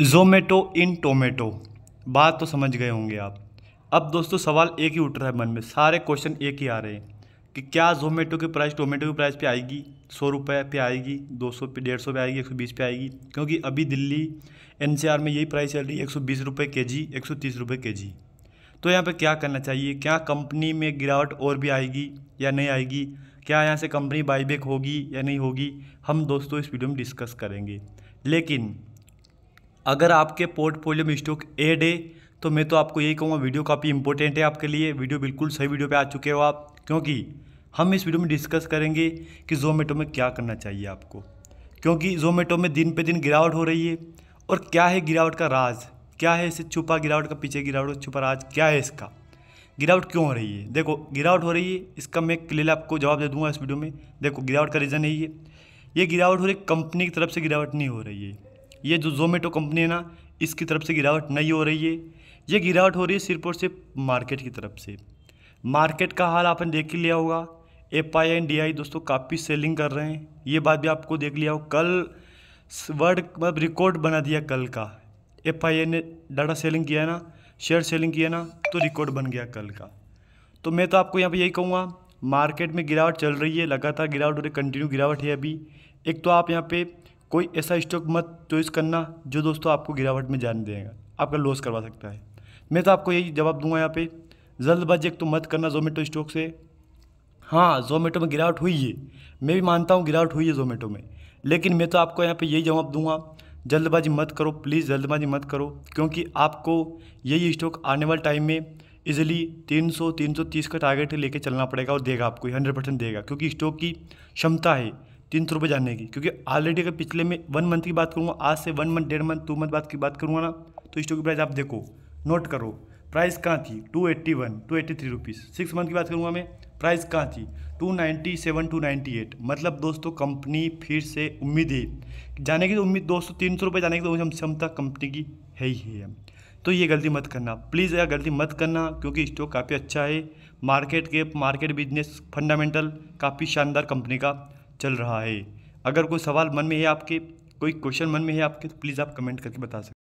जोमेटो इन tomato बात तो समझ गए होंगे आप अब दोस्तों सवाल एक ही उठ रहा है मन में सारे क्वेश्चन एक ही आ रहे हैं कि क्या जोमेटो की प्राइस टोमेटो की प्राइस पे आएगी सौ रुपये पे आएगी दो सौ पे डेढ़ सौ पे आएगी एक सौ बीस पे आएगी क्योंकि अभी दिल्ली एन में यही प्राइस चल रही है एक सौ बीस रुपये के जी एक सौ तीस रुपये के जी तो यहाँ पे क्या करना चाहिए क्या कंपनी में गिरावट और भी आएगी या नहीं आएगी क्या यहाँ से कंपनी बाईबैक होगी या नहीं होगी हम दोस्तों इस वीडियो में डिस्कस करेंगे लेकिन अगर आपके पोर्टफोलियो में स्टॉक एड है तो मैं तो आपको यही कहूँगा वीडियो काफ़ी इंपॉर्टेंट है आपके लिए वीडियो बिल्कुल सही वीडियो पे आ चुके हो आप क्योंकि हम इस वीडियो में डिस्कस करेंगे कि जोमेटो में क्या करना चाहिए आपको क्योंकि जोमेटो में दिन पे दिन गिरावट हो रही है और क्या है गिरावट का राज क्या है इसे छुपा गिरावट का पीछे गिरावट छुपा राज क्या है इसका गिरावट क्यों हो रही है देखो गिरावट हो रही है इसका मैं क्लियर आपको जवाब दे दूंगा इस वीडियो में देखो गिरावट का रीज़न यही है ये ये गिरावट हो रही कंपनी की तरफ से गिरावट नहीं हो रही है ये जो जोमेटो कंपनी है ना इसकी तरफ से गिरावट नहीं हो रही है ये गिरावट हो रही है सिर्फ और सिर्फ मार्केट की तरफ से मार्केट का हाल आपने देख लिया होगा F I and D I दोस्तों काफ़ी सेलिंग कर रहे हैं ये बात भी आपको देख लिया हो कल वर्ल्ड मतलब रिकॉर्ड बना दिया कल का एफ आई ने डाटा सेलिंग किया ना शेयर सेलिंग किया ना तो रिकॉर्ड बन गया कल का तो मैं तो आपको यहाँ पे यही कहूँगा मार्केट में गिरावट चल रही है लगातार गिरावट हो रही कंटिन्यू गिरावट है अभी एक तो आप यहाँ पे कोई ऐसा स्टॉक मत चॉइस करना जो दोस्तों आपको गिरावट में जान देगा आपका लॉस करवा सकता है मैं तो आपको यही जवाब दूंगा यहाँ पे जल्दबाजी एक तो मत करना जोमेटो स्टॉक से हाँ जोमेटो में गिरावट हुई है मैं भी मानता हूँ गिरावट हुई है जोमेटो में लेकिन मैं तो आपको यहाँ पे यही जवाब दूंगा जल्दबाजी मत करो प्लीज़ जल्दबाजी मत करो क्योंकि आपको यही स्टॉक आने वाले टाइम में इजिली 300 330 का टारगेट लेके चलना पड़ेगा और देगा आपको हंड्रेड परसेंट देगा क्योंकि स्टॉक की क्षमता है तीन सौ रुपये जानने की क्योंकि ऑलरेडी अगर पिछले में वन मंथ की बात करूँगा आज से वन मंथ डेढ़ मंथ टू मंथ बात की बात करूँगा ना तो स्टॉक की प्राइस आप देखो नोट करो प्राइस कहाँ थी two eighty one two eighty three rupees six month की बात करूँगा मैं प्राइस कहाँ थी two ninety seven two ninety eight मतलब दोस्तों कंपनी फिर से उम्मीद है जाने की तो उम्मीद दोस्तों तीन सौ रुपये जाने की तो क्षमता कंपनी की है ही है तो ये गलती मत करना प्लीज़ यह गलती मत करना क्योंकि स्टॉक काफ़ी अच्छा है मार्केट के मार्केट बिजनेस फंडामेंटल काफ़ी शानदार कंपनी का चल रहा है अगर कोई सवाल मन में है आपके कोई क्वेश्चन मन में है आपके तो प्लीज़ आप कमेंट करके बता सकते